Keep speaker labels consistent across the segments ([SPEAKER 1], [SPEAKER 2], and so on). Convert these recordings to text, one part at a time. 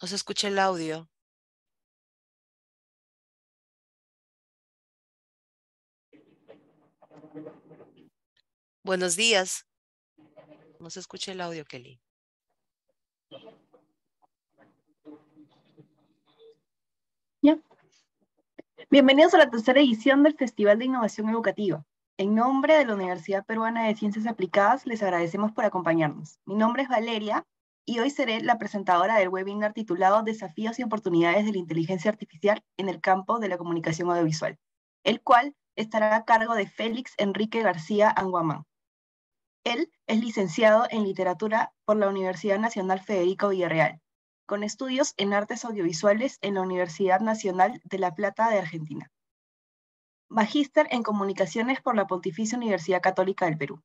[SPEAKER 1] No se escucha el audio.
[SPEAKER 2] Buenos días. No se escucha el audio, Kelly. Ya. Bienvenidos a la tercera edición del Festival de Innovación Educativa. En nombre de la Universidad Peruana de Ciencias Aplicadas, les agradecemos por acompañarnos. Mi nombre es Valeria y hoy seré la presentadora del webinar titulado Desafíos y oportunidades de la inteligencia artificial en el campo de la comunicación audiovisual, el cual estará a cargo de Félix Enrique García Anguamán. Él es licenciado en literatura por la Universidad Nacional Federico Villarreal, con estudios en artes audiovisuales en la Universidad Nacional de La Plata de Argentina. Magíster en comunicaciones por la Pontificia Universidad Católica del Perú.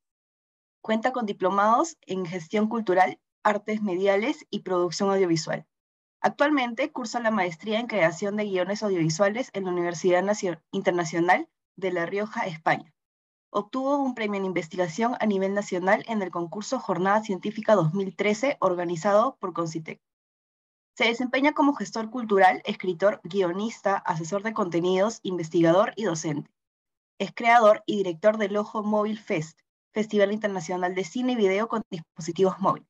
[SPEAKER 2] Cuenta con diplomados en gestión cultural artes mediales y producción audiovisual. Actualmente cursa la maestría en creación de guiones audiovisuales en la Universidad Nacional Internacional de La Rioja, España. Obtuvo un premio en investigación a nivel nacional en el concurso Jornada Científica 2013 organizado por Concitec. Se desempeña como gestor cultural, escritor, guionista, asesor de contenidos, investigador y docente. Es creador y director del Ojo Móvil Fest, Festival Internacional de Cine y Video con Dispositivos Móviles.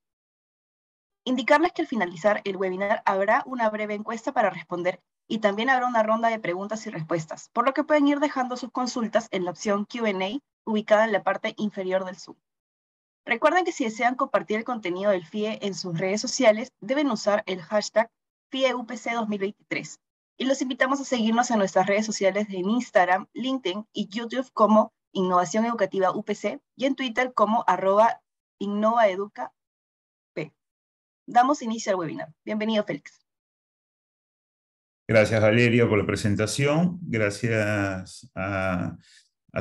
[SPEAKER 2] Indicarles que al finalizar el webinar habrá una breve encuesta para responder y también habrá una ronda de preguntas y respuestas, por lo que pueden ir dejando sus consultas en la opción Q&A ubicada en la parte inferior del Zoom. Recuerden que si desean compartir el contenido del FIE en sus redes sociales, deben usar el hashtag FIEUPC2023. Y los invitamos a seguirnos en nuestras redes sociales en Instagram, LinkedIn y YouTube como Innovación Educativa UPC y en Twitter como arroba innovaeduca Damos inicio al webinar. Bienvenido, Félix.
[SPEAKER 1] Gracias, Valeria, por la presentación. Gracias a,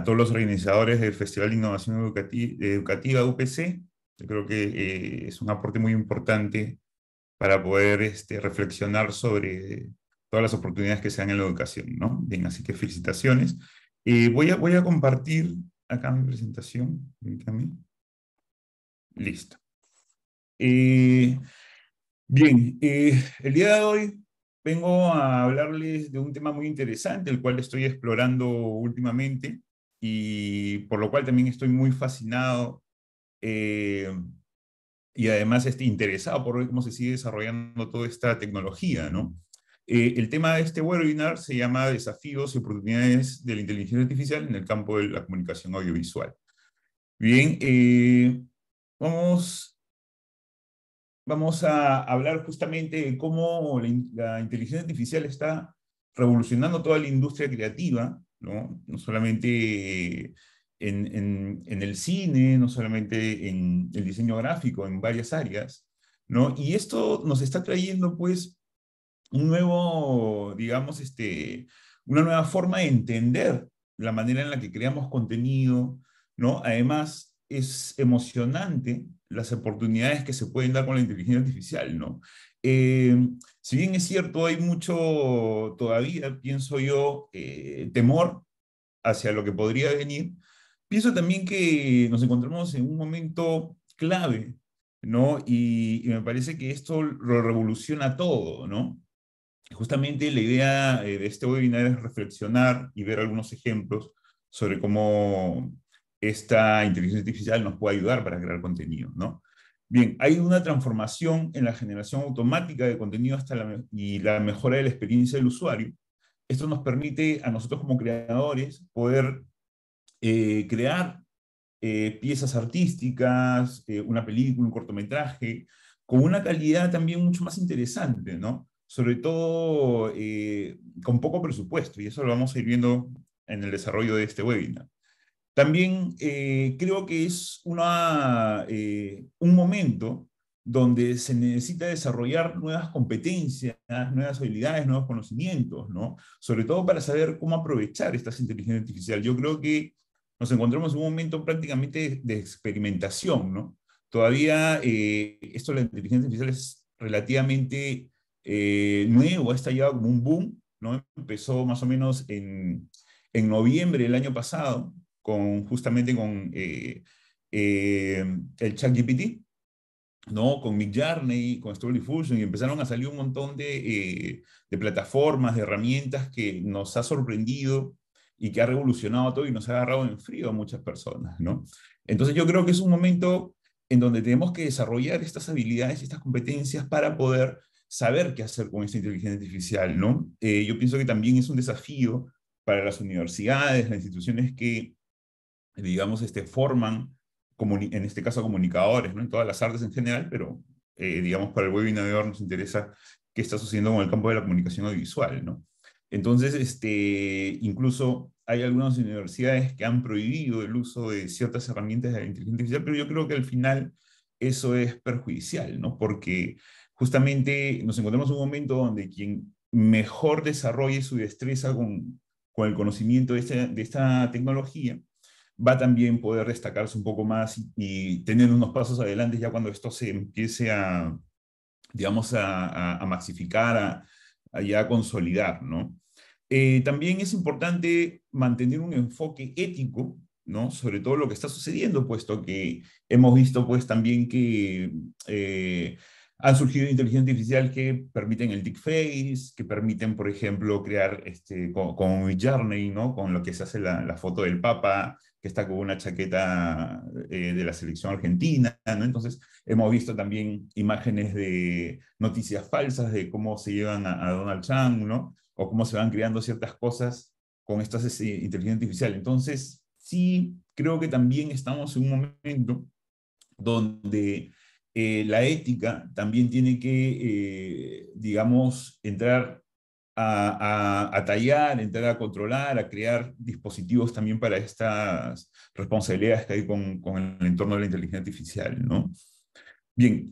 [SPEAKER 1] todos los organizadores del Festival de Innovación Educativa, UPC. Yo creo que eh, es un aporte muy importante para poder este, reflexionar sobre todas las oportunidades que se dan en la educación. ¿no? Bien, así que felicitaciones. voy, a, voy a compartir acá mi presentación. Listo bien, eh, el día de hoy vengo a hablarles de un tema muy interesante, el cual estoy explorando últimamente y por lo cual también estoy muy fascinado eh, y además estoy interesado por cómo se sigue desarrollando toda esta tecnología, ¿no? Eh, el tema de este webinar se llama Desafíos y oportunidades de la inteligencia artificial en el campo de la comunicación audiovisual. Bien, vamos vamos a hablar justamente de cómo la, inteligencia artificial está revolucionando toda la industria creativa, no, no solamente en, el cine, no solamente en el diseño gráfico, en varias áreas. ¿no? Y esto nos está trayendo pues un nuevo, digamos, este, una nueva forma de entender la manera en la que creamos contenido, ¿no? Además, es emocionante las oportunidades que se pueden dar con la inteligencia artificial, ¿no? Eh, si bien es cierto, hay mucho todavía, pienso yo, eh, temor hacia lo que podría venir, pienso también que nos encontramos en un momento clave, ¿no? Y, me parece que esto lo revoluciona todo, ¿no? Justamente la idea eh, de este webinar es reflexionar y ver algunos ejemplos sobre cómo esta inteligencia artificial nos puede ayudar para crear contenido, ¿no? Bien, hay una transformación en la generación automática de contenido hasta la, y la mejora de la experiencia del usuario. Esto nos permite a nosotros como creadores poder eh, crear eh, piezas artísticas, eh, una película, un cortometraje, con una calidad también mucho más interesante, ¿no? Sobre todo con poco presupuesto, y eso lo vamos a ir viendo en el desarrollo de este webinar. También eh, creo que es una, eh, un momento donde se necesita desarrollar nuevas competencias, nuevas habilidades, nuevos conocimientos, ¿no? Sobre todo para saber cómo aprovechar estas inteligencias artificiales. Yo creo que nos encontramos en un momento prácticamente de, experimentación, ¿no? Todavía eh, esto de la inteligencia artificial es relativamente nuevo, ha estallado como un boom, ¿no? Empezó más o menos en, en noviembre del año pasado, con justamente con eh, eh, el ChatGPT, ¿no? Con Mick con Stable y empezaron a salir un montón eh, de, plataformas, de herramientas que nos ha sorprendido y que ha revolucionado todo y nos ha agarrado en frío a muchas personas, ¿no? Entonces yo creo que es un momento en donde tenemos que desarrollar estas habilidades, estas competencias para poder saber qué hacer con esta inteligencia artificial, ¿no? Eh, yo pienso que también es un desafío para las universidades, las instituciones que digamos, este, forman, en este caso, comunicadores, ¿no? en todas las artes en general, pero eh, digamos, para el webinar nos interesa qué está sucediendo con el campo de la comunicación audiovisual. ¿no? Entonces, este, incluso hay algunas universidades que han prohibido el uso de ciertas herramientas de la inteligencia artificial, pero yo creo que al final eso es perjudicial, ¿no? Porque justamente nos encontramos en un momento donde quien mejor desarrolle su destreza con, con el conocimiento de este, de esta tecnología va también poder destacarse un poco más y tener unos pasos adelante ya cuando esto se empiece a, digamos, a, a, a maxificar, a, ya consolidar, ¿no? Eh, también es importante mantener un enfoque ético, ¿no? Sobre todo lo que está sucediendo, puesto que hemos visto, pues, también que ha eh, han surgido inteligencia artificial que permiten el face que permiten, por ejemplo, crear este, con, con Journey, ¿no? Con lo que se hace la, la foto del Papa, que está con una chaqueta eh, de la selección argentina, ¿no? Entonces, hemos visto también imágenes de noticias falsas de cómo se llevan a, Donald Trump, ¿no? O cómo se van creando ciertas cosas con esta este, inteligencia artificial. Entonces, sí, creo que también estamos en un momento donde eh, la ética también tiene que, eh, digamos, entrar a, tallar, a, tallar, entrar a controlar, a crear dispositivos también para estas responsabilidades que hay con, el entorno de la inteligencia artificial, ¿no? Bien,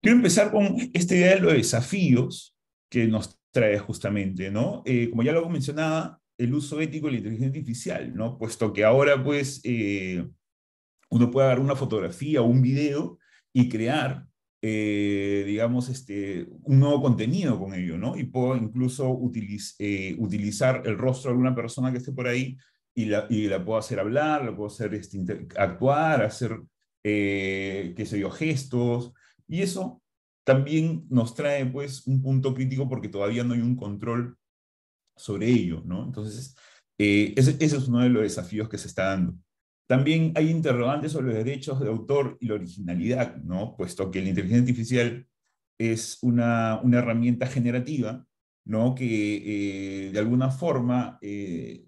[SPEAKER 1] quiero empezar con esta idea de los desafíos que nos trae justamente, ¿no? Eh, como ya lo mencionaba, el uso ético de la inteligencia artificial, ¿no? Puesto que ahora, pues, eh, uno puede dar una fotografía o un video y crear eh, digamos, este, un nuevo contenido con ello, ¿no? Y puedo incluso eh, utilizar el rostro de alguna persona que esté por ahí y la, y la puedo hacer hablar, la puedo hacer este, actuar, hacer, eh, qué sé yo, gestos. Y eso también nos trae, pues, un punto crítico porque todavía no hay un control sobre ello, ¿no? Entonces, eh, ese es uno de los desafíos que se está dando. También hay interrogantes sobre los derechos de autor y la originalidad, ¿no? puesto que la inteligencia artificial es una, herramienta generativa ¿no? que eh, de alguna forma eh,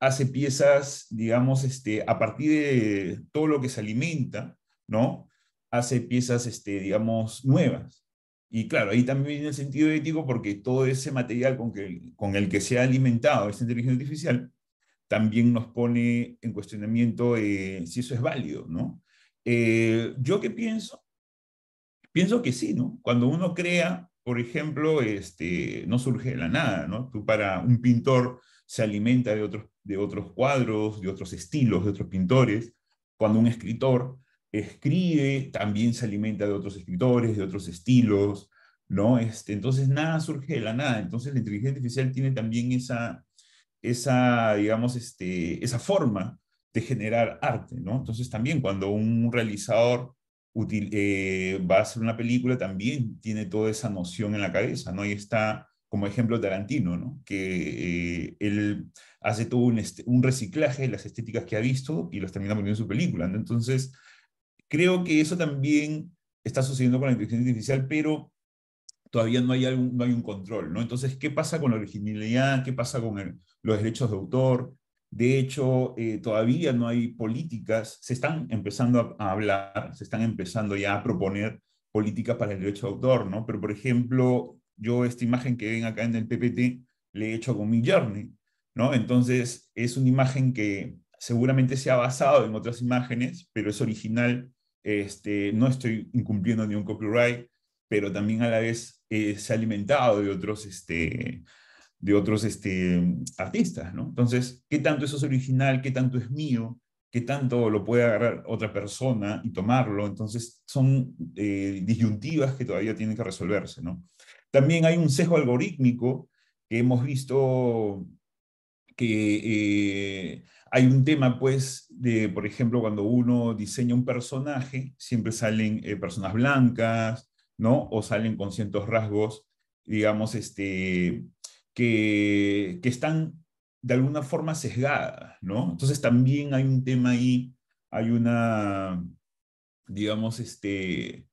[SPEAKER 1] hace piezas, digamos, este, a partir de todo lo que se alimenta, ¿no? hace piezas, este, digamos, nuevas. Y claro, ahí también viene el sentido ético porque todo ese material con, que, con el que se ha alimentado esta inteligencia artificial también nos pone en cuestionamiento eh, si eso es válido, ¿no? Eh, ¿Yo qué pienso? Pienso que sí, ¿no? Cuando uno crea, por ejemplo, este, no surge de la nada, ¿no? Tú para un pintor se alimenta de otros, de otros cuadros, de otros estilos, de otros pintores. Cuando un escritor escribe, también se alimenta de otros escritores, de otros estilos, ¿no? Este, entonces nada surge de la nada. Entonces la inteligencia artificial tiene también esa, esa, digamos, este, esa forma de generar arte, ¿no? Entonces también cuando un realizador eh, va a hacer una película, también tiene toda esa noción en la cabeza, ¿no? Y está como ejemplo Tarantino, ¿no? Que eh, él hace todo este, un, reciclaje de las estéticas que ha visto y los termina poniendo en su película, Entonces, creo que eso también está sucediendo con la inteligencia artificial, pero todavía no hay, algún, no hay un control, ¿no? Entonces, ¿qué pasa con la originalidad? ¿Qué pasa con el, los derechos de autor. De hecho, eh, todavía no hay políticas, se están empezando a, hablar, se están empezando ya a proponer políticas para el derecho de autor, ¿no? Pero, por ejemplo, yo esta imagen que ven acá en el PPT le he hecho con mi journey, ¿no? Entonces, es una imagen que seguramente se ha basado en otras imágenes, pero es original, este, no estoy incumpliendo ni un copyright, pero también a la vez eh, se ha alimentado de otros... Este, de otros este, artistas, ¿no? Entonces, ¿qué tanto eso es original? ¿Qué tanto es mío? ¿Qué tanto lo puede agarrar otra persona y tomarlo? Entonces, son eh, disyuntivas que todavía tienen que resolverse, ¿no? También hay un sesgo algorítmico que hemos visto que eh, hay un tema, pues, de, por ejemplo, cuando uno diseña un personaje, siempre salen eh, personas blancas, ¿no? O salen con ciertos rasgos, digamos, este, que, están de alguna forma sesgadas, ¿no? Entonces también hay un tema ahí, hay una, digamos, este,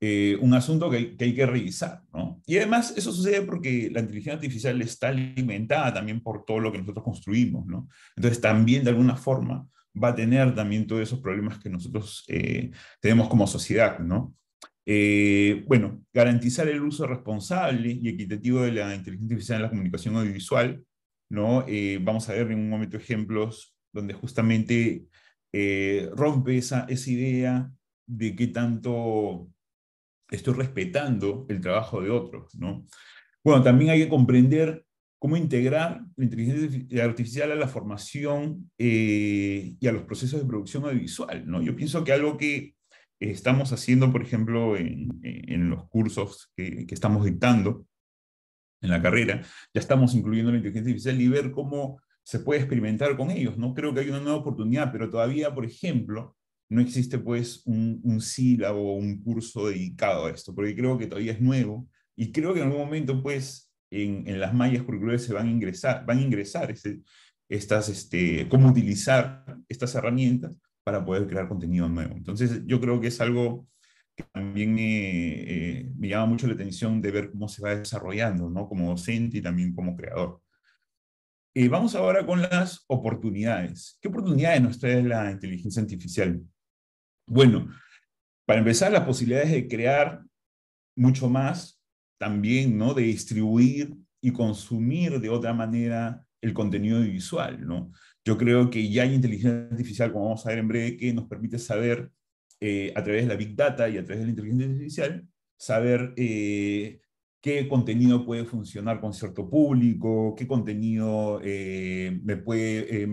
[SPEAKER 1] eh, un asunto que hay, que revisar, ¿no? Y además eso sucede porque la inteligencia artificial está alimentada también por todo lo que nosotros construimos, ¿no? Entonces también de alguna forma va a tener también todos esos problemas que nosotros eh, tenemos como sociedad, ¿no? Eh, bueno, garantizar el uso responsable y equitativo de la inteligencia artificial en la comunicación audiovisual. ¿no? Eh, vamos a ver en un momento ejemplos donde justamente eh, rompe esa, idea de que tanto estoy respetando el trabajo de otros. ¿no? Bueno, también hay que comprender cómo integrar la inteligencia artificial a la formación y a los procesos de producción audiovisual. ¿no? Yo pienso que algo que estamos haciendo, por ejemplo, en, los cursos que, estamos dictando en la carrera, ya estamos incluyendo la inteligencia artificial y ver cómo se puede experimentar con ellos. No creo que hay una nueva oportunidad, pero todavía, por ejemplo, no existe pues un, sílabo o un curso dedicado a esto, porque creo que todavía es nuevo y creo que en algún momento pues en, las mallas curriculares se van a ingresar, van ingresar estas, este, cómo utilizar estas herramientas para poder crear contenido nuevo. Entonces, yo creo que es algo que también eh, me, llama mucho la atención de ver cómo se va desarrollando, ¿no? Como docente y también como creador. Y eh, vamos ahora con las oportunidades. ¿Qué oportunidades nos trae la inteligencia artificial? Bueno, para empezar, las posibilidades de crear mucho más, también, ¿no? De distribuir y consumir de otra manera el contenido visual, ¿no? Yo creo que ya hay inteligencia artificial, como vamos a ver en breve, que nos permite saber eh, a través de la Big Data y a través de la inteligencia artificial, saber eh, qué contenido puede funcionar con cierto público, qué contenido eh, me puede,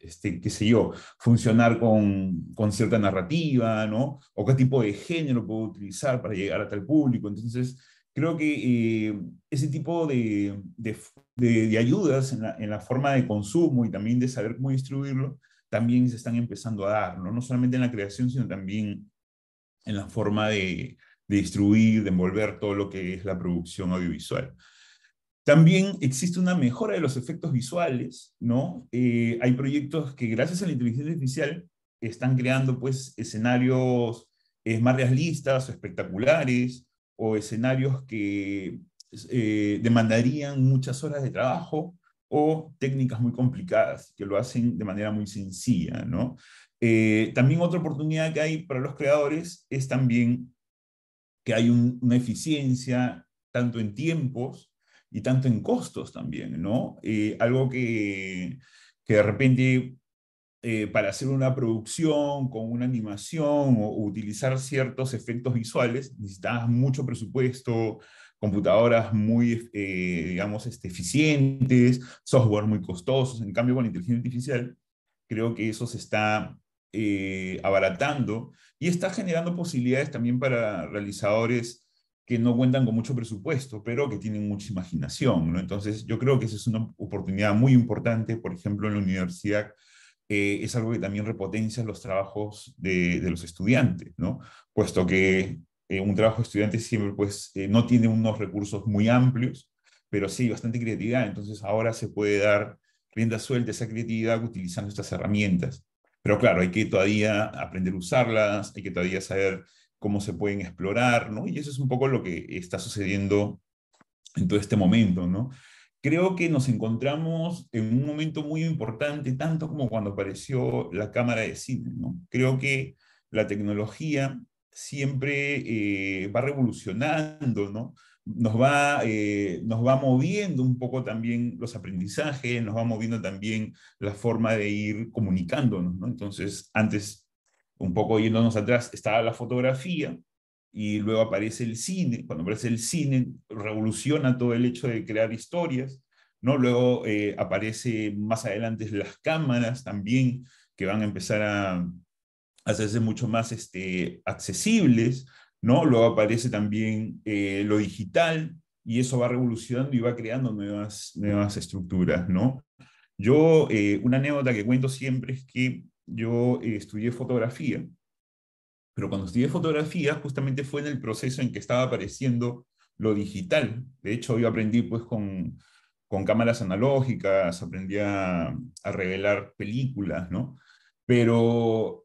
[SPEAKER 1] este, qué sé yo, funcionar con, cierta narrativa, ¿no? O qué tipo de género puedo utilizar para llegar a tal público. Entonces, creo que ese tipo de, de, ayudas en la, forma de consumo y también de saber cómo distribuirlo, también se están empezando a dar, ¿no? solamente en la creación, sino también en la forma de, distribuir, de envolver todo lo que es la producción audiovisual. También existe una mejora de los efectos visuales, ¿no? Eh, hay proyectos que gracias a la inteligencia artificial están creando pues escenarios eh, más realistas o espectaculares o escenarios que eh, demandarían muchas horas de trabajo o técnicas muy complicadas que lo hacen de manera muy sencilla, ¿no? Eh, también otra oportunidad que hay para los creadores es también que hay una eficiencia tanto en tiempos y tanto en costos también, ¿no? Eh, algo que, que de repente para hacer una producción con una animación o, utilizar ciertos efectos visuales necesitas mucho presupuesto, computadoras muy, eh, digamos, este, eficientes, software muy costosos. En cambio, con la inteligencia artificial, creo que eso se está eh, abaratando y está generando posibilidades también para realizadores que no cuentan con mucho presupuesto, pero que tienen mucha imaginación. ¿no? Entonces, yo creo que esa es una oportunidad muy importante, por ejemplo, en la universidad. Eh, es algo que también repotencia los trabajos de, de los estudiantes, ¿no? Puesto que eh, un trabajo estudiante siempre pues eh, no tiene unos recursos muy amplios, pero sí, bastante creatividad. Entonces ahora se puede dar rienda suelta a esa creatividad utilizando estas herramientas. Pero claro, hay que todavía aprender a usarlas, hay que todavía saber cómo se pueden explorar, ¿no? Y eso es un poco lo que está sucediendo en todo este momento, ¿no? Creo que nos encontramos en un momento muy importante, tanto como cuando apareció la cámara de cine, ¿no? Creo que la tecnología siempre eh, va revolucionando, ¿no? Nos va, eh, nos va moviendo un poco también los aprendizajes, nos va moviendo también la forma de ir comunicándonos, ¿no? Entonces, antes, un poco yéndonos atrás, estaba la fotografía y luego aparece el cine. Cuando aparece el cine, revoluciona todo el hecho de crear historias, ¿no? Luego aparecen eh, aparece más adelante las cámaras también, que van a empezar a hacerse mucho más este, accesibles, ¿no? Luego aparece también eh, lo digital y eso va revolucionando y va creando nuevas, nuevas estructuras, ¿no? Yo, eh, una anécdota que cuento siempre es que yo eh, estudié fotografía, pero cuando estudié fotografía justamente fue en el proceso en que estaba apareciendo lo digital. De hecho, yo aprendí pues con, con cámaras analógicas, aprendí a, a revelar películas, ¿no? Pero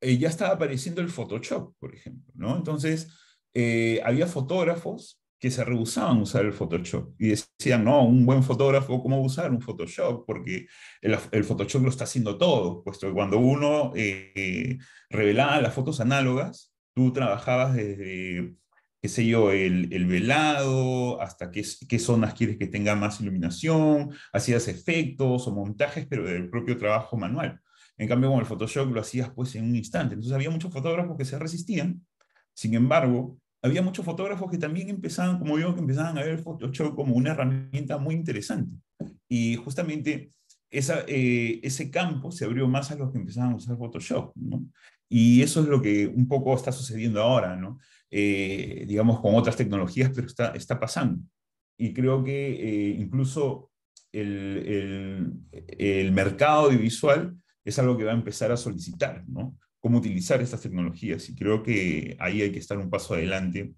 [SPEAKER 1] eh, ya estaba apareciendo el Photoshop, por ejemplo, ¿no? Entonces, eh, había fotógrafos que se rehusaban a usar el Photoshop y decían, no, un buen fotógrafo, ¿cómo usar un Photoshop? Porque el, Photoshop lo está haciendo todo, puesto que cuando uno eh, revelaba las fotos análogas, tú trabajabas desde, qué sé yo, el, velado, hasta qué, qué, zonas quieres que tenga más iluminación, hacías efectos o montajes, pero del propio trabajo manual. En cambio, con el Photoshop lo hacías pues en un instante. Entonces había muchos fotógrafos que se resistían. Sin embargo, había muchos fotógrafos que también empezaban, como digo, que empezaban a ver el Photoshop como una herramienta muy interesante. Y justamente esa, eh, ese campo se abrió más a los que empezaban a usar Photoshop, ¿no? Y eso es lo que un poco está sucediendo ahora, ¿no? Eh, digamos, con otras tecnologías, pero está, está pasando. Y creo que eh, incluso el, el, el mercado audiovisual es algo que va a empezar a solicitar, ¿no? Cómo utilizar estas tecnologías. Y creo que ahí hay que estar un paso adelante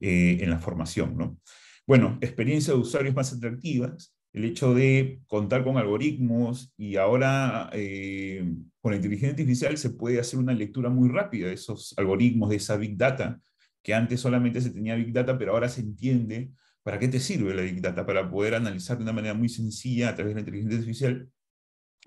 [SPEAKER 1] eh, en la formación, ¿no? Bueno, experiencia de usuarios más atractivas, el hecho de contar con algoritmos y ahora eh, con la inteligencia artificial se puede hacer una lectura muy rápida de esos algoritmos, de esa big data, que antes solamente se tenía big data, pero ahora se entiende para qué te sirve la big data, para poder analizar de una manera muy sencilla a través de la inteligencia artificial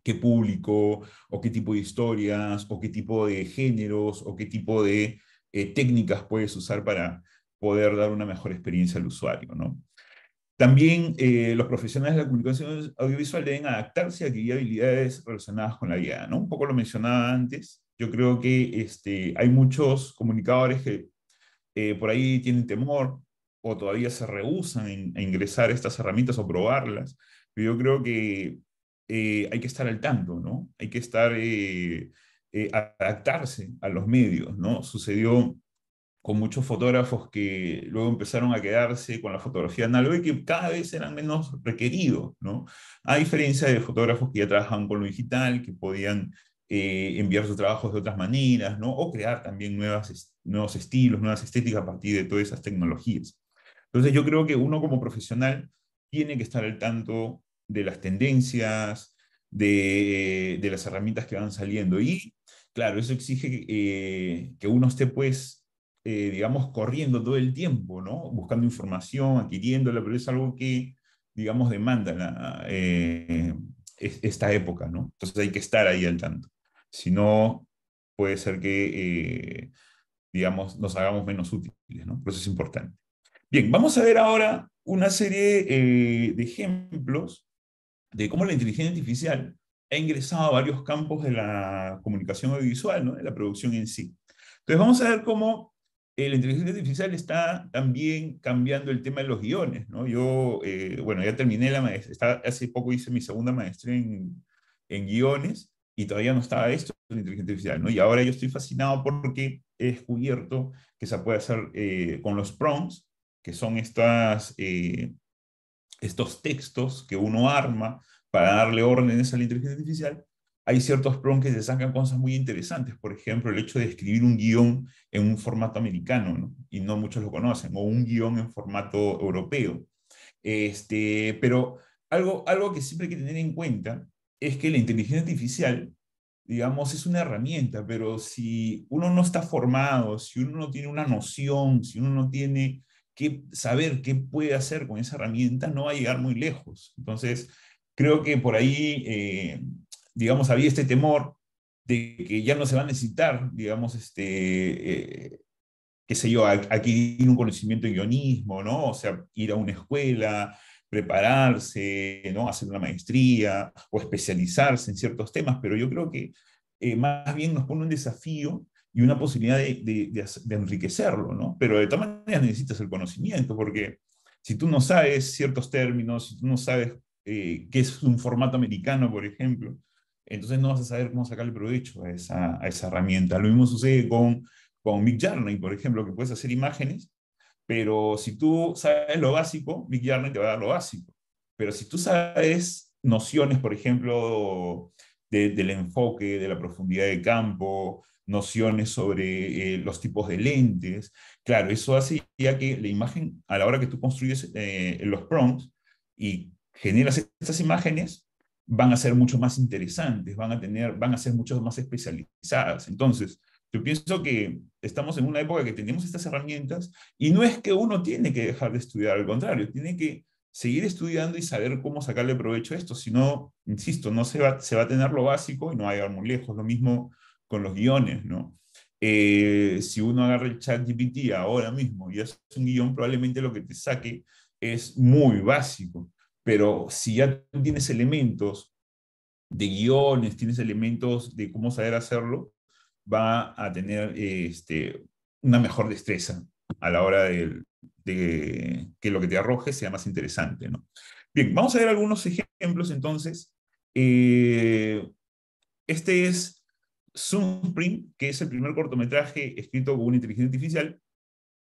[SPEAKER 1] qué público, o qué tipo de historias, o qué tipo de géneros, o qué tipo de eh, técnicas puedes usar para poder dar una mejor experiencia al usuario. ¿no? También eh, los profesionales de la comunicación audiovisual deben adaptarse a que habilidades relacionadas con la vida. ¿no? Un poco lo mencionaba antes. Yo creo que este, hay muchos comunicadores que eh, por ahí tienen temor o todavía se rehusan a ingresar estas herramientas o probarlas. Pero yo creo que eh, hay que estar al tanto, ¿no? Hay que estar, eh, eh, adaptarse a los medios, ¿no? Sucedió con muchos fotógrafos que luego empezaron a quedarse con la fotografía analógica y que cada vez eran menos requeridos, ¿no? A diferencia de fotógrafos que ya trabajaban con lo digital, que podían enviar sus trabajos de otras maneras, ¿no? O crear también nuevos estilos, nuevas estéticas a partir de todas esas tecnologías. Entonces yo creo que uno como profesional tiene que estar al tanto de las tendencias, de, las herramientas que van saliendo. Y claro, eso exige eh, que uno esté pues, eh, digamos, corriendo todo el tiempo, ¿no? Buscando información, adquiriéndola, pero es algo que, digamos, demanda eh, esta época, ¿no? Entonces hay que estar ahí al tanto. Si no, puede ser que, digamos, nos hagamos menos útiles, ¿no? Por eso es importante. Bien, vamos a ver ahora una serie de ejemplos de cómo la inteligencia artificial ha ingresado a varios campos de la comunicación audiovisual, ¿no? de la producción en sí. Entonces vamos a ver cómo eh, la inteligencia artificial está también cambiando el tema de los guiones. ¿no? Yo, eh, bueno, ya terminé la maestría, hace poco hice mi segunda maestría en, en guiones y todavía no estaba esto en inteligencia artificial, ¿no? Y ahora yo estoy fascinado porque he descubierto que se puede hacer eh, con los prompts, que son estas estos textos que uno arma para darle órdenes a la inteligencia artificial, hay ciertos prompts que se sacan cosas muy interesantes. Por ejemplo, el hecho de escribir un guión en un formato americano, y no muchos lo conocen, o un guión en formato europeo. Este, pero algo, algo que siempre hay que tener en cuenta es que la inteligencia artificial, digamos, es una herramienta, pero si uno no está formado, si uno no tiene una noción, si uno no tiene que saber qué puede hacer con esa herramienta, no va a llegar muy lejos. Entonces, creo que por ahí, eh, digamos, había este temor de que ya no se va a necesitar, digamos, este, eh, qué sé yo, adquirir un conocimiento de guionismo, ¿no? O sea, ir a una escuela, prepararse, ¿no? Hacer una maestría o especializarse en ciertos temas, pero yo creo que eh, más bien nos pone un desafío y una posibilidad de, enriquecerlo, ¿no? Pero de todas maneras necesitas el conocimiento, porque si tú no sabes ciertos términos, si tú no sabes eh, qué es un formato americano, por ejemplo, entonces no vas a saber cómo sacarle provecho a esa, herramienta. Lo mismo sucede con, con Mick por ejemplo, que puedes hacer imágenes, pero si tú sabes lo básico, Mick te va a dar lo básico. Pero si tú sabes nociones, por ejemplo, del enfoque, de la profundidad de campo, nociones sobre eh, los tipos de lentes. Claro, eso hace ya que la imagen, a la hora que tú construyes eh, los prompts y generas estas imágenes, van a ser mucho más interesantes, van a, tener, van a ser mucho más especializadas. Entonces, yo pienso que estamos en una época que tenemos estas herramientas y no es que uno tiene que dejar de estudiar, al contrario, tiene que seguir estudiando y saber cómo sacarle provecho a esto. Si no, insisto, no se va, se va a tener lo básico y no va a llegar muy lejos. Lo mismo con los guiones, ¿no? Eh, si uno agarra el chat GPT ahora mismo y hace un guión, probablemente lo que te saque es muy básico, pero si ya tienes elementos de guiones, tienes elementos de cómo saber hacerlo, va a tener este, una mejor destreza a la hora de, que lo que te arroje sea más interesante. ¿no? Bien, vamos a ver algunos ejemplos entonces. Eh, este es Zoomprint, que es el primer cortometraje escrito con una inteligencia artificial.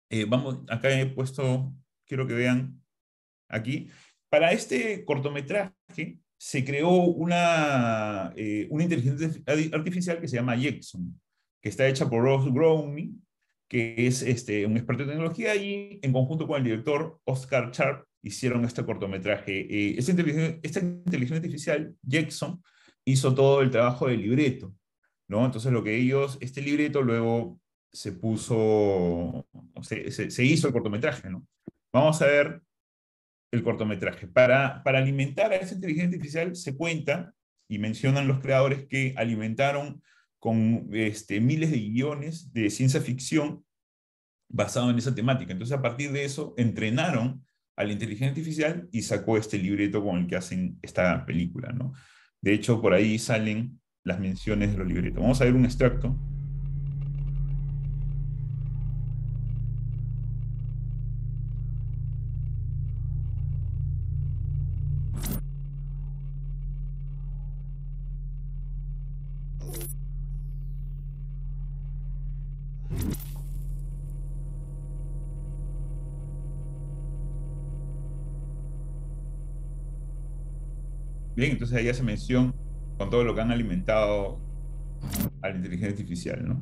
[SPEAKER 1] Eh, vamos, acá he puesto, quiero que vean aquí. Para este cortometraje se creó una, eh, una inteligencia artificial que se llama Jackson, que está hecha por Ross Browning, que es este, un experto en tecnología, y en conjunto con el director Oscar Sharp hicieron este cortometraje. Eh, esta, inteligencia, artificial, Jackson, hizo todo el trabajo del libreto entonces lo que ellos, este libreto luego se puso, se, hizo el cortometraje, ¿no? Vamos a ver el cortometraje. Para, para alimentar a esa inteligencia artificial se cuenta, y mencionan los creadores que alimentaron con este, miles de guiones de ciencia ficción basado en esa temática. Entonces, a partir de eso, entrenaron a la inteligencia artificial y sacó este libreto con el que hacen esta película, ¿no? De hecho, por ahí salen las menciones de los libretos. Vamos a ver un extracto. Bien, entonces ahí se mención con todo lo que han alimentado a la inteligencia artificial, ¿no?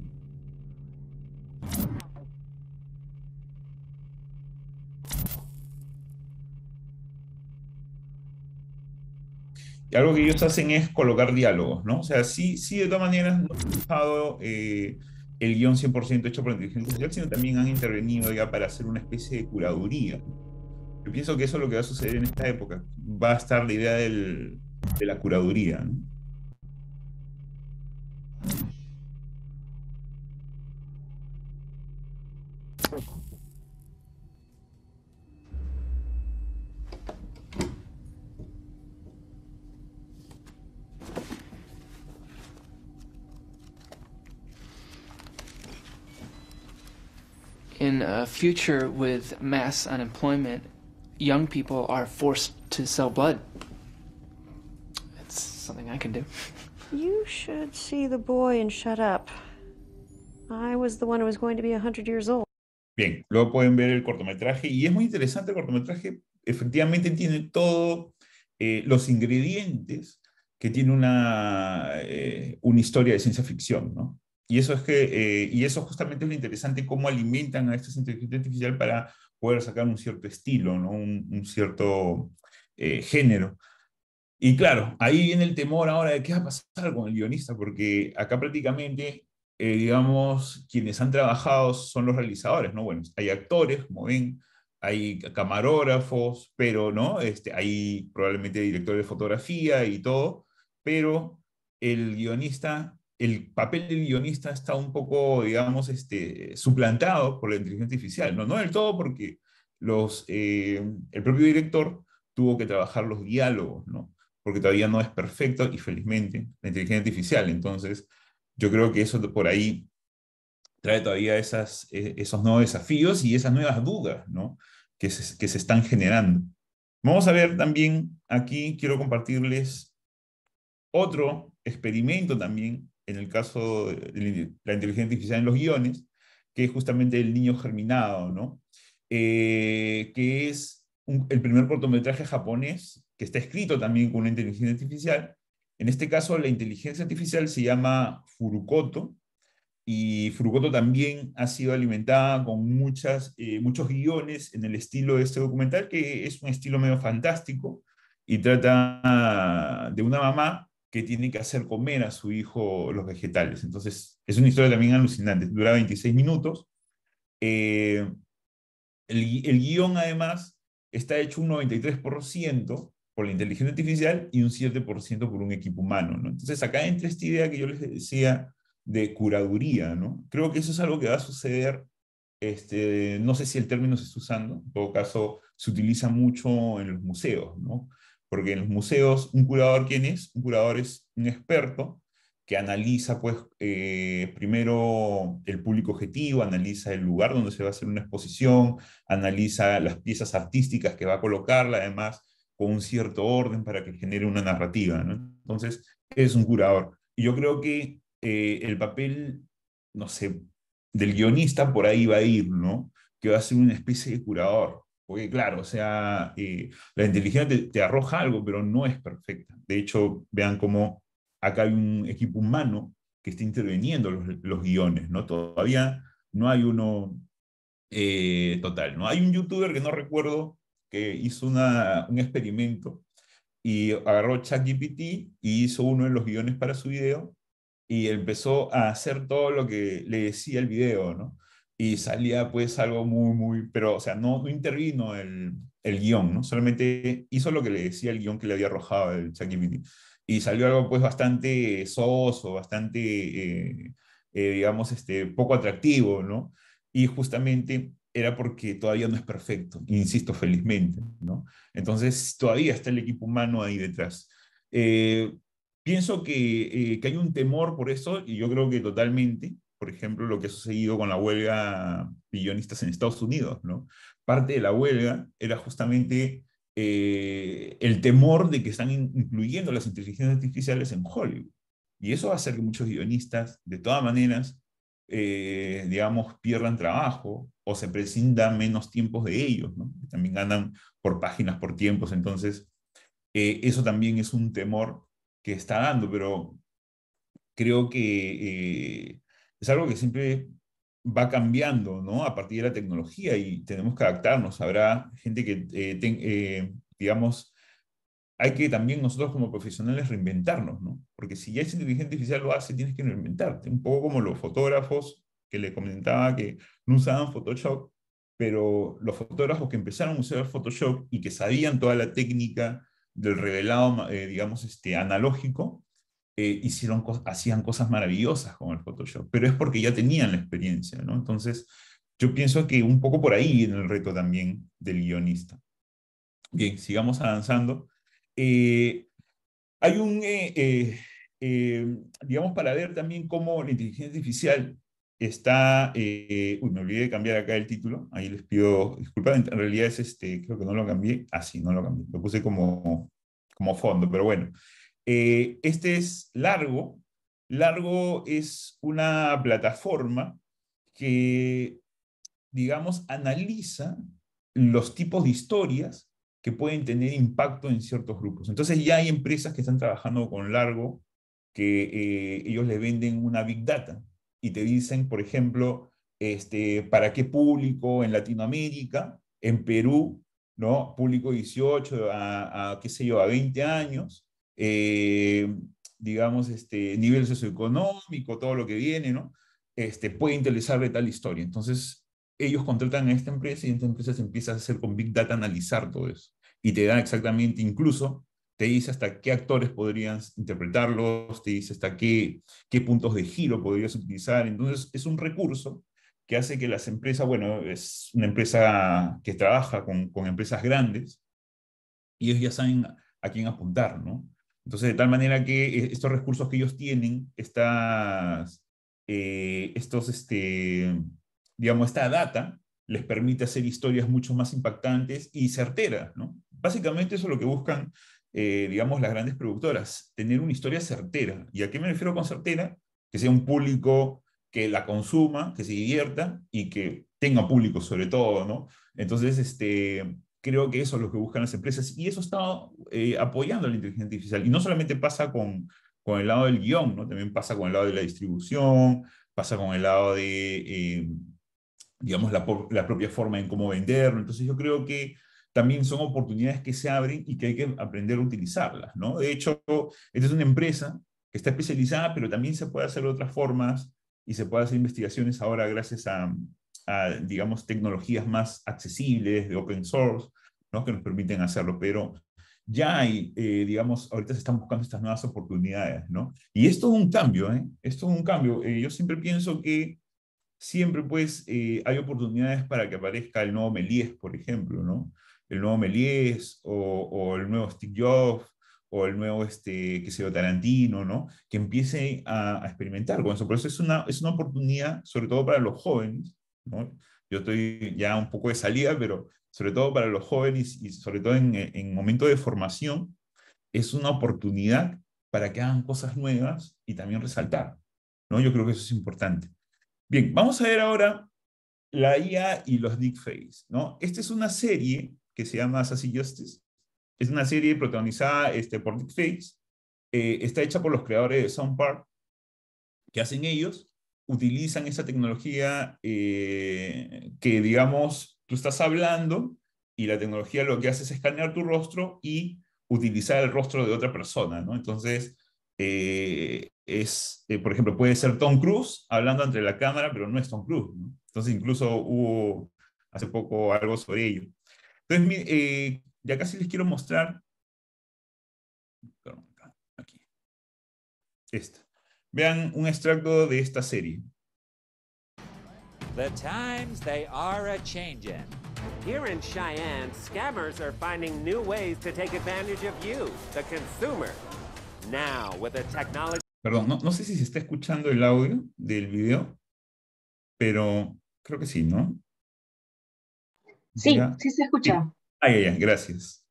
[SPEAKER 1] Y algo que ellos hacen es colocar diálogos, ¿no? O sea, sí, sí de todas maneras no han usado eh, el guión 100% hecho por la inteligencia artificial, sino también han intervenido ya para hacer una especie de curaduría. Yo pienso que eso es lo que va a suceder en esta época. Va a estar la idea de la curaduría, ¿no?
[SPEAKER 2] future with mass unemployment, young people are forced to sell
[SPEAKER 1] blood. It's something I can do. You should see the boy and shut up. I was the one who was going to be 100 years old. Bien, luego pueden ver el cortometraje y es muy interesante el cortometraje. Efectivamente tiene todos eh, los ingredientes que tiene una, eh, una historia de ciencia ficción, ¿no? Y eso es que, eh, y eso justamente es lo interesante, cómo alimentan a esta inteligencia artificial para poder sacar un cierto estilo, ¿no? un, cierto eh, género. Y claro, ahí viene el temor ahora de qué va a pasar con el guionista, porque acá prácticamente, eh, digamos, quienes han trabajado son los realizadores, ¿no? Bueno, hay actores, como ven, hay camarógrafos, pero, ¿no? Este, hay probablemente directores de fotografía y todo, pero el guionista el papel del guionista está un poco, digamos, este, suplantado por la inteligencia artificial. No, no del todo porque los, eh, el propio director tuvo que trabajar los diálogos, ¿no? porque todavía no es perfecto y felizmente la inteligencia artificial. Entonces, yo creo que eso por ahí trae todavía esas, eh, esos nuevos desafíos y esas nuevas dudas ¿no? que, que se están generando. Vamos a ver también aquí, quiero compartirles otro experimento también en el caso de la inteligencia artificial en los guiones, que es justamente El niño germinado, ¿no? Eh, que es el primer cortometraje japonés que está escrito también con una inteligencia artificial. En este caso, la inteligencia artificial se llama Furukoto, y Furukoto también ha sido alimentada con muchas, eh, muchos guiones en el estilo de este documental, que es un estilo medio fantástico y trata de una mamá que tiene que hacer comer a su hijo los vegetales. Entonces, es una historia también alucinante. Dura 26 minutos. Eh, el, guión, además, está hecho un 93% por la inteligencia artificial y un 7% por un equipo humano. ¿no? Entonces, acá entra esta idea que yo les decía de curaduría. ¿no? Creo que eso es algo que va a suceder. Este, no sé si el término se está usando, en todo caso se utiliza mucho en los museos, ¿no? Porque en los museos, ¿un curador quién es? Un curador es un experto que analiza, pues, eh, primero el público objetivo, analiza el lugar donde se va a hacer una exposición, analiza las piezas artísticas que va a colocarla, además, con un cierto orden para que genere una narrativa, Entonces, es un curador. Y yo creo que eh, el papel, no sé, del guionista por ahí va a ir, ¿no? Que va a ser una especie de curador, porque claro, o sea, eh, la inteligencia te, arroja algo, pero no es perfecta. De hecho, vean cómo acá hay un equipo humano que está interviniendo los, guiones, ¿no? Todavía no hay uno eh, total, ¿no? Hay un youtuber que no recuerdo que hizo un experimento y agarró ChatGPT y hizo uno de los guiones para su video y empezó a hacer todo lo que le decía el video, ¿no? y salía pues algo muy, muy, pero o sea, no, no intervino el, el guión, ¿no? Solamente hizo lo que le decía el guión que le había arrojado el ChatGPT. Y salió algo pues bastante soso, bastante, eh, eh, digamos, este, poco atractivo, ¿no? Y justamente era porque todavía no es perfecto, insisto, felizmente, ¿no? Entonces todavía está el equipo humano ahí detrás. Eh, pienso que, que hay un temor por eso, y yo creo que totalmente, por ejemplo, lo que ha sucedido con la huelga guionistas en Estados Unidos, ¿no? Parte de la huelga era justamente eh, el temor de que están incluyendo las inteligencias artificiales en Hollywood. Y eso va a hacer que muchos guionistas, de todas maneras, eh, digamos, pierdan trabajo o se prescindan menos tiempos de ellos, ¿no? También ganan por páginas, por tiempos, entonces eh, eso también es un temor que está dando, pero creo que es algo que siempre va cambiando, ¿no? A partir de la tecnología y tenemos que adaptarnos. Habrá gente que, eh, eh, digamos, hay que también nosotros como profesionales reinventarnos, ¿no? Porque si ya es inteligente artificial lo hace, tienes que reinventarte. Un poco como los fotógrafos que le comentaba que no usaban Photoshop, pero los fotógrafos que empezaron a usar Photoshop y que sabían toda la técnica del revelado, eh, digamos, este, analógico, eh, hicieron hacían cosas maravillosas con el Photoshop, pero es porque ya tenían la experiencia, ¿no? Entonces, yo pienso que un poco por ahí viene el reto también del guionista. Bien, sigamos avanzando. Eh, hay un, eh, digamos, para ver también cómo la inteligencia artificial está, uy, me olvidé de cambiar acá el título, ahí les pido disculpas, en realidad es este, creo que no lo cambié, así, ah, no lo cambié, lo puse como, como fondo, pero bueno. Eh, este es Largo. Largo es una plataforma que, digamos, analiza los tipos de historias que pueden tener impacto en ciertos grupos. Entonces ya hay empresas que están trabajando con Largo, que eh, ellos le venden una big data y te dicen, por ejemplo, este, para qué público en Latinoamérica, en Perú, ¿no? Público 18 a, qué sé yo, a 20 años, eh, digamos, este, nivel socioeconómico, todo lo que viene, ¿no? Este, puede interesarle tal historia. Entonces, ellos contratan a esta empresa y esta empresa se empieza a hacer con Big Data analizar todo eso. Y te dan exactamente, incluso, te dice hasta qué actores podrían interpretarlos, te dice hasta qué, qué puntos de giro podrías utilizar. Entonces, es un recurso que hace que las empresas, bueno, es una empresa que trabaja con, con empresas grandes y ellos ya saben a quién apuntar, ¿no? Entonces, de tal manera que eh, estos recursos que ellos tienen, estas, eh, estos, este, digamos, esta data, les permite hacer historias mucho más impactantes y certeras, ¿no? Básicamente eso es lo que buscan, eh, digamos, las grandes productoras, tener una historia certera. ¿Y a qué me refiero con certera? Que sea un público que la consuma, que se divierta y que tenga público sobre todo, ¿no? Entonces, este, creo que eso es lo que buscan las empresas y eso está eh, apoyando la inteligencia artificial. Y no solamente pasa con, con el lado del guión, ¿no? también pasa con el lado de la distribución, pasa con el lado de, eh, digamos, la, la, propia forma en cómo venderlo. Entonces yo creo que también son oportunidades que se abren y que hay que aprender a utilizarlas. ¿no? De hecho, esta es una empresa que está especializada, pero también se puede hacer de otras formas y se puede hacer investigaciones ahora gracias a, a, digamos, tecnologías más accesibles de open source, ¿no? que nos permiten hacerlo, pero ya hay, eh, digamos, ahorita se están buscando estas nuevas oportunidades, ¿no? Y esto es un cambio, ¿eh? Esto es un cambio. Eh, yo siempre pienso que siempre, pues, eh, hay oportunidades para que aparezca el nuevo Melies, por ejemplo, ¿no? El nuevo Melies o, el nuevo Steve Jobs o el nuevo, este, que se Tarantino, ¿no? Que empiece a, experimentar con eso. Por eso es una, es una oportunidad, sobre todo para los jóvenes, yo estoy ya un poco de salida, pero sobre todo para los jóvenes y sobre todo en, eh, en momento de formación, es una oportunidad para que hagan cosas nuevas y también resaltar. ¿no? Yo creo que eso es importante. Bien, vamos a ver ahora la IA y los deepfakes. ¿no? Esta es una serie que se llama Sassy Justice. Es una serie protagonizada este, por deepfakes. Eh, está hecha por los creadores de Sound Park, que hacen ellos utilizan esa tecnología eh, que, digamos, tú estás hablando y la tecnología lo que hace es escanear tu rostro y utilizar el rostro de otra persona, ¿no? Entonces, eh, es, eh, por ejemplo, puede ser Tom Cruise hablando ante la cámara, pero no es Tom Cruise, Entonces, incluso hubo hace poco algo sobre ello. Entonces, ya casi les quiero mostrar... Perdón, aquí. Esta. Vean un extracto de esta serie. The times they are a changing. Here in Cheyenne, scammers are finding new ways to take advantage of you, the consumer. Now, with a technology. Perdón, no, no sé si se está escuchando el audio del video, pero creo que sí, ¿no? Sí, ¿Ya? sí se escucha. Sí. Ah, ya, ya, gracias.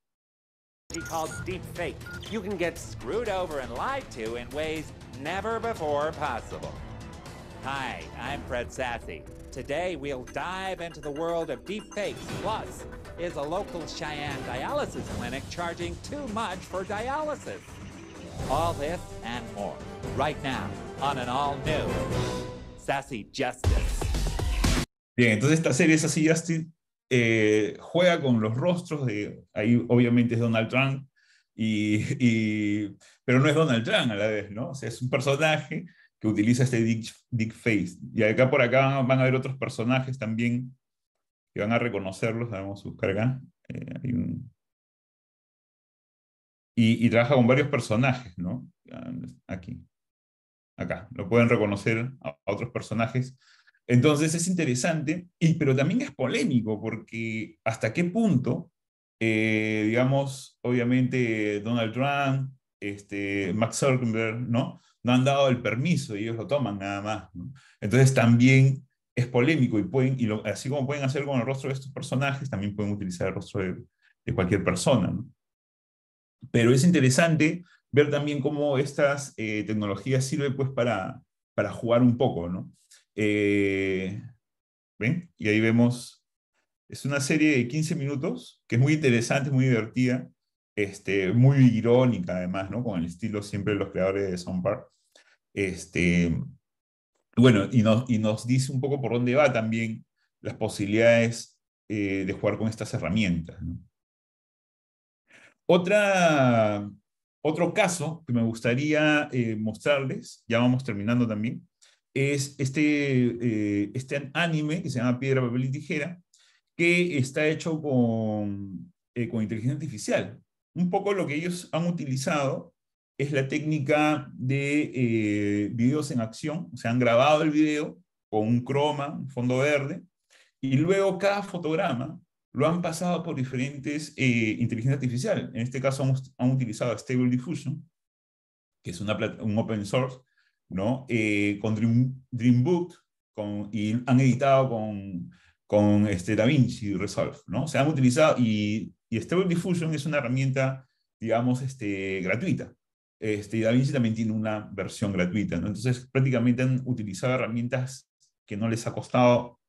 [SPEAKER 1] he calls deep fake. You can get screwed over and lied to in ways never before possible. Hi, I'm Fred Sassy. Today we'll dive into the world of deep fakes. Plus, is a local Cheyenne dialysis clinic charging too much for dialysis? All this and more right now on an all new Sassy Justice. Bien, entonces esta serie Sassy Justice Eh, juega con los rostros de, ahí obviamente es Donald Trump, y, pero no es Donald Trump a la vez, ¿no? O sea, es un personaje que utiliza este dick, face. Y acá por acá van, a ver otros personajes también que van a reconocerlos, vamos a buscar acá. Eh, y, y trabaja con varios personajes, ¿no? Ah, aquí acá. Lo pueden reconocer a otros personajes entonces es interesante, pero también es polémico, porque hasta qué punto, eh, digamos, obviamente Donald Trump, este, Max Zuckerberg, ¿no? No han dado el permiso y ellos lo toman nada más. Entonces también es polémico y así como pueden hacer con el rostro de estos personajes, también pueden utilizar el rostro de, cualquier persona. ¿no? Pero es interesante ver también cómo estas eh, tecnologías sirven pues para, para jugar un poco, ¿no? Eh, ¿Ven? Y ahí vemos, es una serie de 15 minutos, que es muy interesante, muy divertida, este, muy irónica además, ¿no? Con el estilo siempre de los creadores de Soundbar Este, bueno, y nos, y nos dice un poco por dónde va también las posibilidades eh, de jugar con estas herramientas. Otra, otro caso que me gustaría eh, mostrarles, ya vamos terminando también, es este, eh, este anime que se llama Piedra, Papel y Tijera, que está hecho eh, con, inteligencia artificial. Un poco lo que ellos han utilizado es la técnica de eh, videos en acción, o sea, han grabado el video con un croma, un fondo verde, y luego cada fotograma lo han pasado por diferentes eh, inteligencia artificial. En este caso han, utilizado Stable Diffusion, que es una, un open source ¿no? Eh, con Dream, Book y han editado con, con este DaVinci Resolve, ¿no? Se han utilizado y, y Stable Diffusion es una herramienta, digamos, este, gratuita. Este, DaVinci también tiene una versión gratuita, ¿no? Entonces, prácticamente han utilizado herramientas que no les ha costado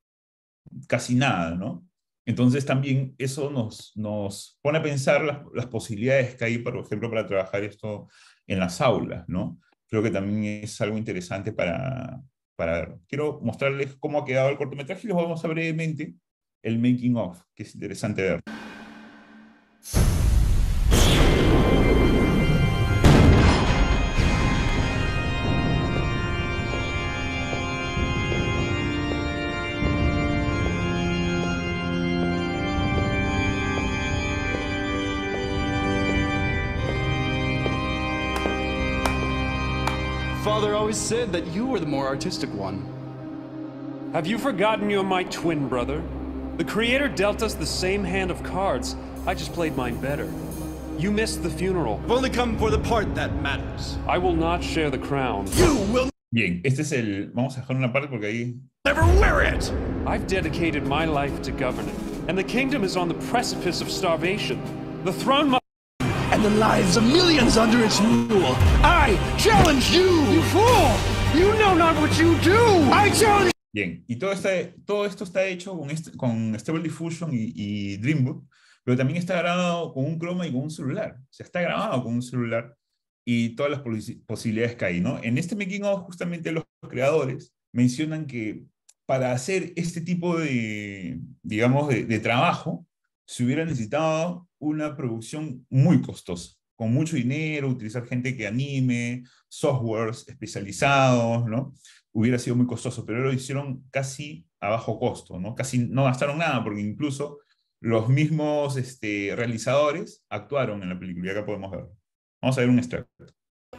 [SPEAKER 1] casi nada, ¿no? Entonces también eso nos, nos pone a pensar las, las, posibilidades que hay, por ejemplo, para trabajar esto en las aulas, ¿no? creo que también es algo interesante para, para... Quiero mostrarles cómo ha quedado el cortometraje y los vamos a ver brevemente el making of, que es interesante ver.
[SPEAKER 2] always said that you were the more artistic one. Have you forgotten you're my twin brother? The creator dealt us the same hand of cards. I just played mine better. You missed the funeral.
[SPEAKER 1] I've only come for the part that matters. I will not share the crown. You will. Bien, este es el. Vamos a dejar una parte porque ahí. Never wear it. I've dedicated my life to governing, and the kingdom is on the precipice of starvation. The throne must. Bien, y todo, este todo esto está hecho con, este, con Stable Diffusion y, y Dreambook, pero también está grabado con un croma y con un celular. O sea, está grabado con un celular y todas las posibilidades que hay, ¿no? En este making of, justamente los creadores mencionan que para hacer este tipo de, digamos, de, de trabajo, se hubiera necesitado una producción muy costosa, con mucho dinero, utilizar gente que anime, softwares especializados, ¿no? Hubiera sido muy costoso, pero lo hicieron casi a bajo costo, ¿no? Casi no gastaron nada, porque incluso los mismos este, realizadores actuaron en la película, y acá podemos ver. Vamos a ver un extracto.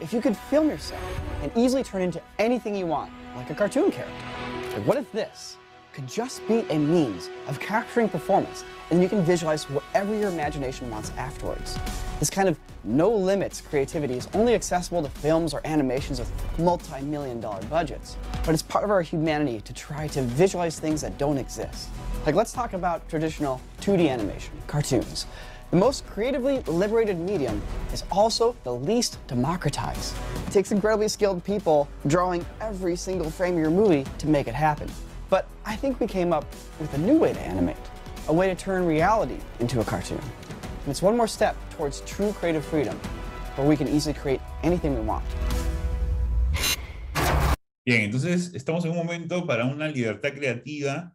[SPEAKER 2] If you could film yourself and easily turn into anything you want, like a cartoon character, what is this? could just be a means of capturing performance, and you can visualize whatever your imagination wants afterwards. This kind of no limits creativity is only accessible to films or animations with multi million dollar budgets, but it's part of our humanity to try to visualize things that don't exist. Like, let's talk about traditional 2D animation, cartoons. The most creatively liberated medium is also the least democratized. It takes incredibly skilled people drawing every single frame of your movie to make it happen. But I think we came up with a new way to animate, a way to turn reality into a cartoon. And it's one more step towards true creative freedom, where we can easily create anything we want.
[SPEAKER 1] Bien, entonces estamos en un momento para una libertad creativa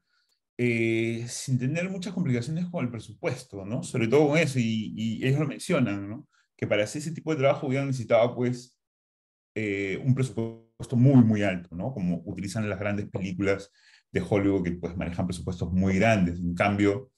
[SPEAKER 1] eh, sin tener muchas complicaciones con el presupuesto, ¿no? Sobre todo con eso, y, y ellos lo mencionan, ¿no? Que para hacer ese tipo de trabajo hubieran necesitado, pues, eh, un presupuesto muy, muy alto, ¿no? Como utilizan las grandes películas de Hollywood que pues, manejan presupuestos muy grandes. En cambio,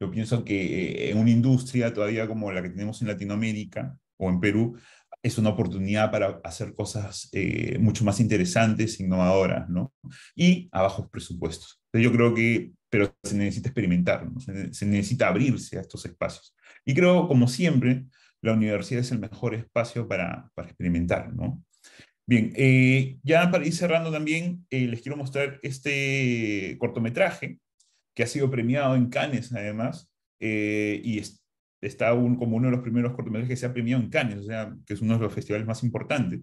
[SPEAKER 1] yo pienso que en eh, una industria todavía como la que tenemos en Latinoamérica o en Perú, es una oportunidad para hacer cosas eh, mucho más interesantes, innovadoras, ¿no? Y a bajos presupuestos. Yo creo que, pero se necesita experimentar, se, necesita abrirse a estos espacios. Y creo, como siempre, la universidad es el mejor espacio para, para experimentar, ¿no? Bien, eh, ya para ir cerrando también, eh, les quiero mostrar este cortometraje que ha sido premiado en Cannes además, eh, y está un, como uno de los primeros cortometrajes que se ha premiado en Cannes, o sea, que es uno de los festivales más importantes.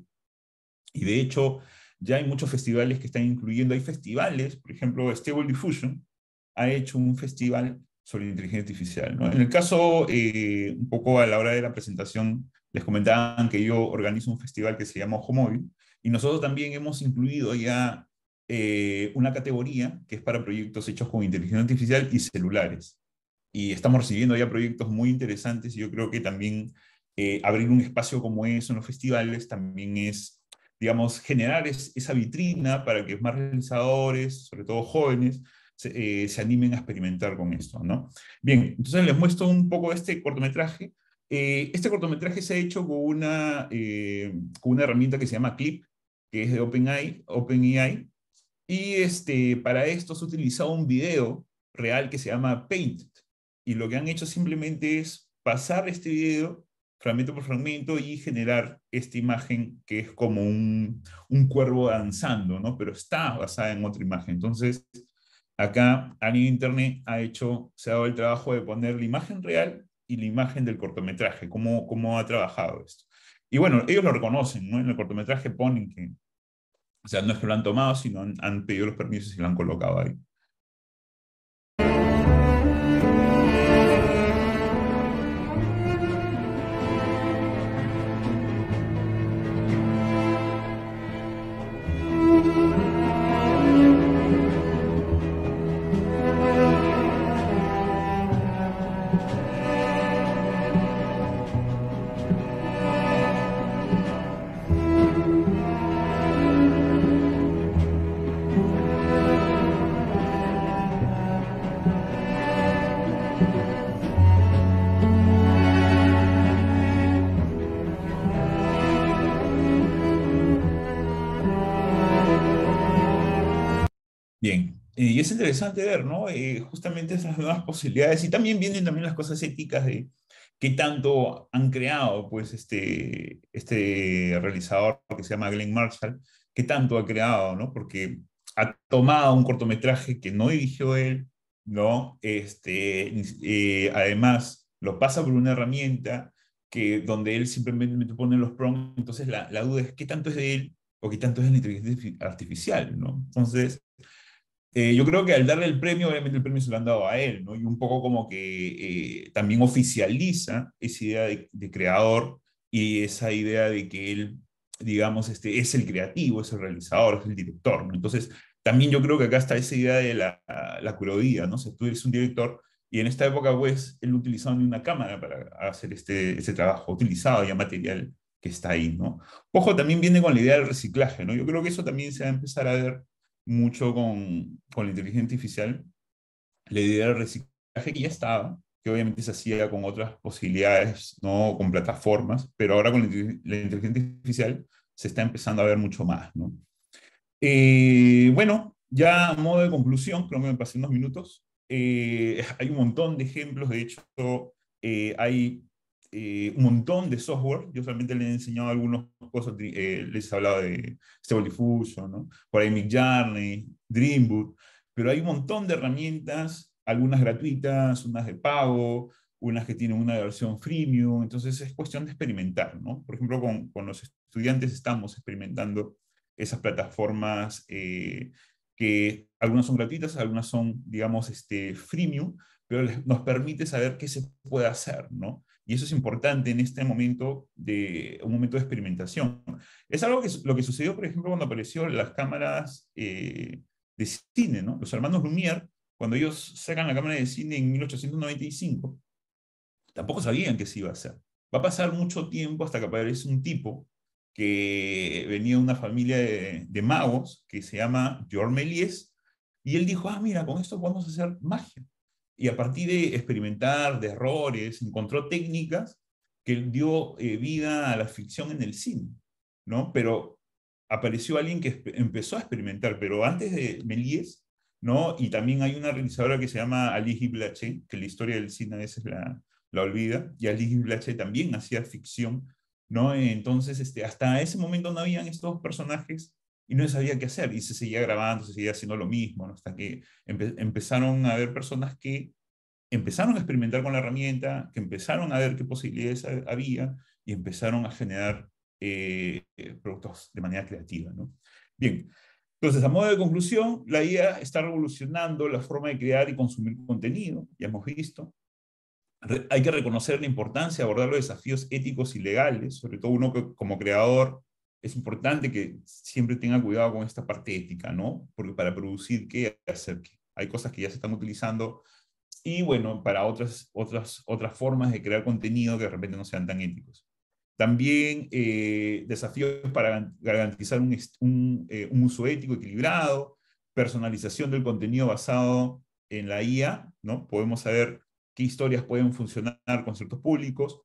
[SPEAKER 1] Y de hecho, ya hay muchos festivales que están incluyendo, hay festivales, por ejemplo, Stable Diffusion ha hecho un festival sobre inteligencia artificial. ¿no? En el caso, un poco a la hora de la presentación les comentaban que yo organizo un festival que se llama Ojo Móvil y nosotros también hemos incluido ya eh, una categoría que es para proyectos hechos con inteligencia artificial y celulares. Y estamos recibiendo ya proyectos muy interesantes y yo creo que también eh, abrir un espacio como eso en los festivales también es, digamos, generar esa vitrina para que más realizadores, sobre todo jóvenes, se, eh, se animen a experimentar con esto, ¿no? Bien, entonces les muestro un poco este cortometraje eh, este cortometraje se ha hecho con una, eh, una herramienta que se llama Clip, que es de OpenAI, OpenAI. Y este, para esto se ha utilizado un video real que se llama Paint. Y lo que han hecho simplemente es pasar este video fragmento por fragmento y generar esta imagen que es como un, cuervo danzando, ¿no? Pero está basada en otra imagen. Entonces, acá alguien internet ha hecho, se ha dado el trabajo de poner la imagen real y la imagen del cortometraje, cómo, cómo ha trabajado esto. Y bueno, ellos lo reconocen, En el cortometraje ponen que, o sea, no es que lo han tomado, sino han pedido los permisos y lo han colocado ahí. interesante ver, ¿no? Eh, justamente esas nuevas posibilidades y también vienen también las cosas éticas de qué tanto han creado, pues, este, este realizador que se llama Glenn Marshall, qué tanto ha creado, ¿no? Porque ha tomado un cortometraje que no dirigió él, ¿no? Este, eh, además, lo pasa por una herramienta que donde él simplemente pone los prompts, entonces la, la duda es qué tanto es de él o qué tanto es de la inteligencia artificial, ¿no? Entonces, eh, yo creo que al darle el premio, obviamente el premio se lo han dado a él, ¿no? Y un poco como que eh, también oficializa esa idea de, creador y esa idea de que él, digamos, este, es el creativo, es el realizador, es el director, ¿no? Entonces, también yo creo que acá está esa idea de la, la curodía, ¿no? O sea, tú eres un director y en esta época, pues, él utilizaba una cámara para hacer este, ese trabajo, utilizado, ya material que está ahí, ¿no? Ojo, también viene con la idea del reciclaje, ¿no? Yo creo que eso también se va a empezar a ver mucho con, la inteligencia artificial, la idea del reciclaje que ya estaba, que obviamente se hacía con otras posibilidades, no con plataformas, pero ahora con la inteligencia artificial se está empezando a ver mucho más. Eh, bueno, ya a modo de conclusión, creo que me pasé unos minutos, eh, hay un montón de ejemplos, de hecho eh, hay eh, un montón de software. Yo solamente les he enseñado algunas cosas, eh, les he hablado de Stable Diffusion, ¿no? por ahí Mick Journey, Dreamboot, pero hay un montón de herramientas, algunas gratuitas, unas de pago, unas que tienen una versión freemium, entonces es cuestión de experimentar, Por ejemplo, con, los estudiantes estamos experimentando esas plataformas eh, que algunas son gratuitas, algunas son, digamos, este, freemium, pero nos permite saber qué se puede hacer, ¿no? Y eso es importante en este momento de un momento de experimentación. Es algo que lo que sucedió, por ejemplo, cuando aparecieron las cámaras eh, de cine, ¿no? Los hermanos Lumière, cuando ellos sacan la cámara de cine en 1895, tampoco sabían qué se iba a hacer. Va a pasar mucho tiempo hasta que aparece un tipo que venía una familia de, magos que se llama George Méliès, y él dijo, ah, mira, con esto podemos hacer magia. Y a partir de experimentar, de errores, encontró técnicas que dio eh, vida a la ficción en el cine, ¿no? Pero apareció alguien que empezó a experimentar, pero antes de Méliès, ¿no? Y también hay una realizadora que se llama Alice Blaché, que la historia del cine a veces la, olvida, y Alice Blaché también hacía ficción entonces, este, hasta ese momento no habían estos personajes y no sabía qué hacer y se seguía grabando, se seguía haciendo lo mismo, hasta que empezaron a haber personas que empezaron a experimentar con la herramienta, que empezaron a ver qué posibilidades había y empezaron a generar eh, eh, productos de manera creativa. Bien, entonces, a modo de conclusión, la IA está revolucionando la forma de crear y consumir contenido, ya hemos visto, hay que reconocer la importancia de abordar los desafíos éticos y legales, sobre todo uno que como creador es importante que siempre tenga cuidado con esta parte ética, ¿no? Porque para producir qué, hacer qué. Hay cosas que ya se están utilizando y bueno, para otras, otras, otras formas de crear contenido que de repente no sean tan éticos. También eh, desafíos para garantizar un, eh, un uso ético equilibrado, personalización del contenido basado en la IA, ¿no? Podemos saber qué historias pueden funcionar con ciertos públicos,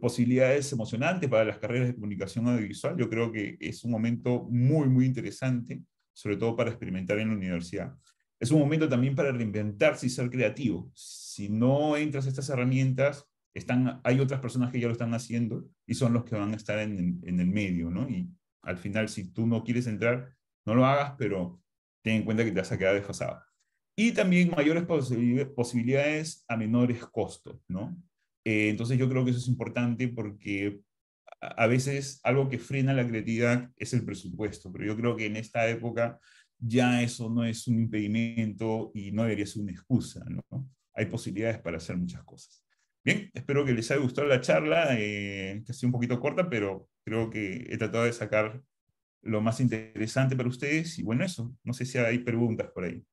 [SPEAKER 1] posibilidades emocionantes para las carreras de comunicación audiovisual. Yo creo que es un momento muy, muy interesante, sobre todo para experimentar en la universidad. Es un momento también para reinventarse y ser creativo. Si no entras a estas herramientas, están, hay otras personas que ya lo están haciendo y son los que van a estar en, el medio, ¿no? Y al final, si tú no quieres entrar, no lo hagas, pero ten en cuenta que te vas a quedar desfasado y también mayores posibilidades a menores costos, ¿no? Eh, entonces yo creo que eso es importante porque a veces algo que frena la creatividad es el presupuesto, pero yo creo que en esta época ya eso no es un impedimento y no debería ser una excusa, ¿no? Hay posibilidades para hacer muchas cosas. Bien, espero que les haya gustado la charla, eh, que ha sido un poquito corta, pero creo que he tratado de sacar lo más interesante para ustedes y bueno, eso, no sé si hay preguntas por ahí.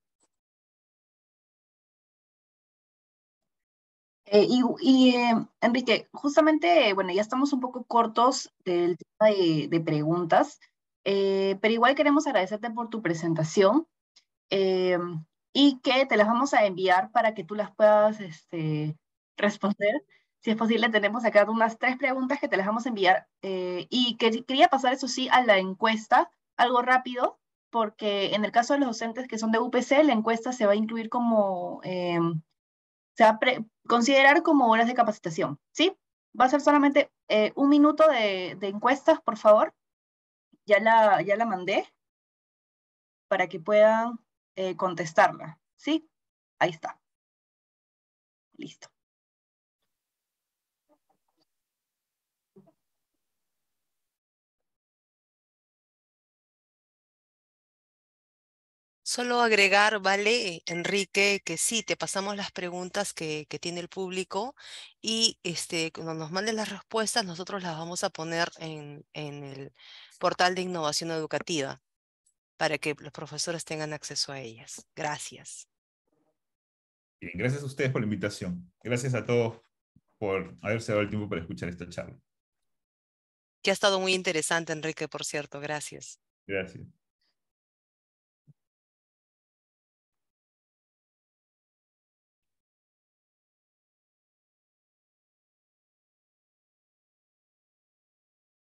[SPEAKER 2] Eh, y, eh, Enrique, justamente, bueno, ya estamos un poco cortos del tema de, preguntas, eh, pero igual queremos agradecerte por tu presentación y que te las vamos a enviar para que tú las puedas este, responder. Si es posible, tenemos acá unas tres preguntas que te las vamos a enviar. y que, quería pasar, eso sí, a la encuesta, algo rápido, porque en el caso de los docentes que son de UPC, la encuesta se va a incluir como se va a considerar como horas de capacitación, ¿sí? Va a ser solamente eh, un minuto de, encuestas, por favor. Ya la, ya la mandé para que puedan eh, contestarla, ¿sí? Ahí está. Listo. solo agregar, vale, Enrique, que sí, te pasamos las preguntas que, tiene el público y este, cuando nos manden las respuestas, nosotros las vamos a poner en, en el portal de innovación educativa para que los profesores tengan acceso a ellas. Gracias.
[SPEAKER 1] Bien, gracias a ustedes por la invitación. Gracias a todos por haberse dado el tiempo para escuchar esta charla.
[SPEAKER 2] Que ha estado muy interesante, Enrique, por cierto. Gracias.
[SPEAKER 1] Gracias.